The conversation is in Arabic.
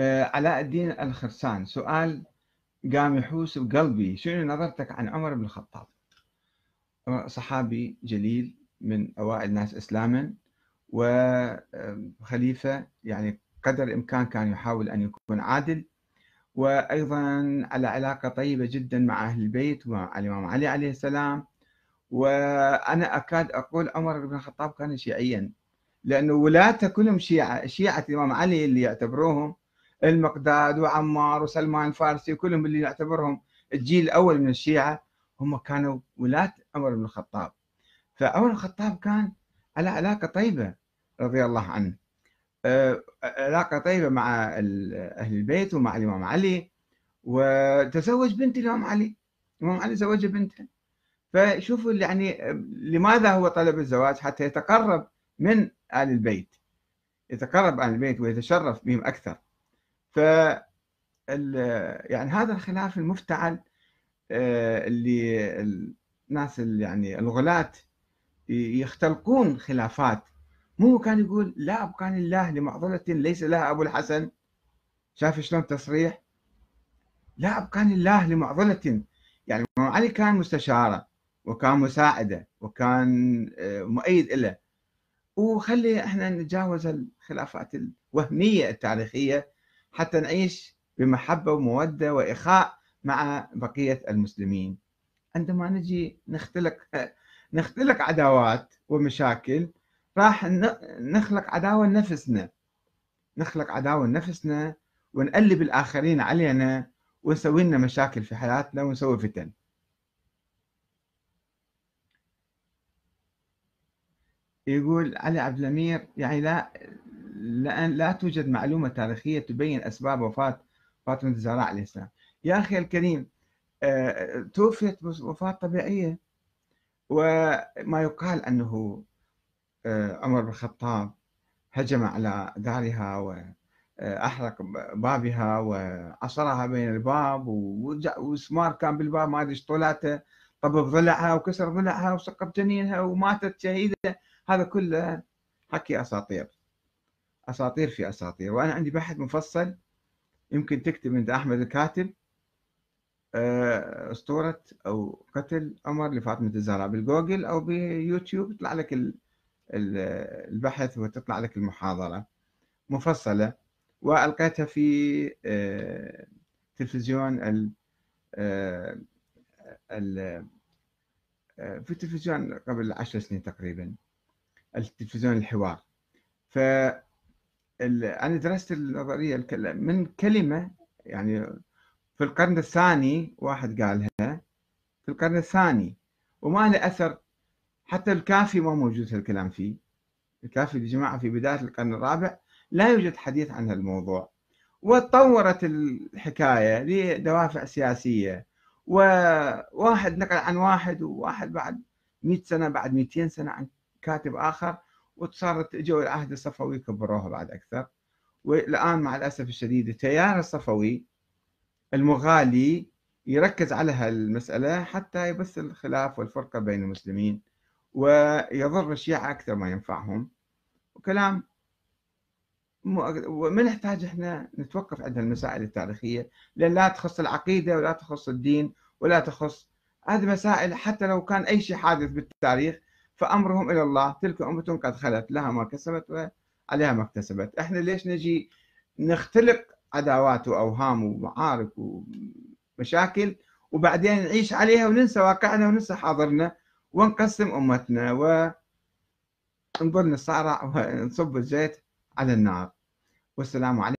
آه، علاء الدين الخرسان سؤال قام يحوس بقلبي شنو نظرتك عن عمر بن الخطاب صحابي جليل من أوائل الناس إسلاما وخليفة آه، يعني قدر الإمكان كان يحاول أن يكون عادل وأيضا على علاقة طيبة جدا مع أهل البيت ومع الإمام علي عليه السلام وأنا أكاد أقول عمر بن الخطاب كان شيعيا لأنه ولاته كلهم شيعة شيعة الإمام علي اللي يعتبروهم المقداد وعمار وسلمان الفارسي وكلهم اللي نعتبرهم الجيل الاول من الشيعه هم كانوا ولاه عمر بن الخطاب فعمر الخطاب كان على علاقه طيبه رضي الله عنه آه، علاقه طيبه مع اهل البيت ومع الامام علي وتزوج بنت الامام علي الامام علي زوجها بنته فشوفوا يعني لماذا هو طلب الزواج حتى يتقرب من ال البيت يتقرب عن البيت ويتشرف بهم اكثر ف يعني هذا الخلاف المفتعل آه، اللي الناس اللي يعني الغلاة يختلقون خلافات مو كان يقول لا أبقان الله لمعضلة ليس لها أبو الحسن شاف شلون تصريح لا أبقان الله لمعضلة يعني علي كان مستشارة وكان مساعدة وكان آه، مؤيد له وخلي احنا نتجاوز الخلافات الوهمية التاريخية حتى نعيش بمحبة ومودة وإخاء مع بقية المسلمين عندما نجي نختلق نختلق عداوات ومشاكل راح نخلق عداوة لنفسنا نخلق عداوة لنفسنا ونقلب الآخرين علينا ونسوي لنا مشاكل في حياتنا ونسوي فتن يقول علي عبد الأمير يعني لا لأن لا توجد معلومة تاريخية تبين أسباب وفاة فاطمة الزهراء عليه السلام يا أخي الكريم آه، توفيت وفاة طبيعية وما يقال أنه آه، عمر بن الخطاب هجم على دارها وأحرق آه، بابها وعصرها بين الباب وسمار كان بالباب ما أدري طولاته طبب ضلعها وكسر ضلعها وسقط جنينها وماتت شهيدة هذا كله حكي أساطير اساطير في اساطير وانا عندي بحث مفصل يمكن تكتب انت احمد الكاتب آه، اسطوره او قتل عمر لفاطمه الزهراء بالجوجل او بيوتيوب يطلع لك البحث وتطلع لك المحاضره مفصله والقيتها في آه، تلفزيون ال آه، في التلفزيون قبل عشر سنين تقريبا التلفزيون الحوار ف أنا درست النظرية من كلمة يعني في القرن الثاني واحد قالها في القرن الثاني وما له أثر حتى الكافي ما موجود الكلام فيه الكافي يا جماعه في بداية القرن الرابع لا يوجد حديث عن هالموضوع وتطورت الحكاية لدوافع سياسية وواحد نقل عن واحد وواحد بعد 100 سنة بعد 200 سنة عن كاتب آخر وصارت جو العهد الصفوي كبروها بعد اكثر والان مع الاسف الشديد التيار الصفوي المغالي يركز على هالمساله حتى يبث الخلاف والفرقه بين المسلمين ويضر الشيعه اكثر ما ينفعهم وكلام وما نحتاج احنا نتوقف عند المسائل التاريخيه لان لا تخص العقيده ولا تخص الدين ولا تخص هذه مسائل حتى لو كان اي شيء حادث بالتاريخ فأمرهم إلى الله تلك أمة قد خلت لها ما كسبت وعليها ما اكتسبت إحنا ليش نجي نختلق عداوات وأوهام ومعارك ومشاكل وبعدين نعيش عليها وننسى واقعنا وننسى حاضرنا ونقسم أمتنا ونظل نصارع ونصب الزيت على النار والسلام عليكم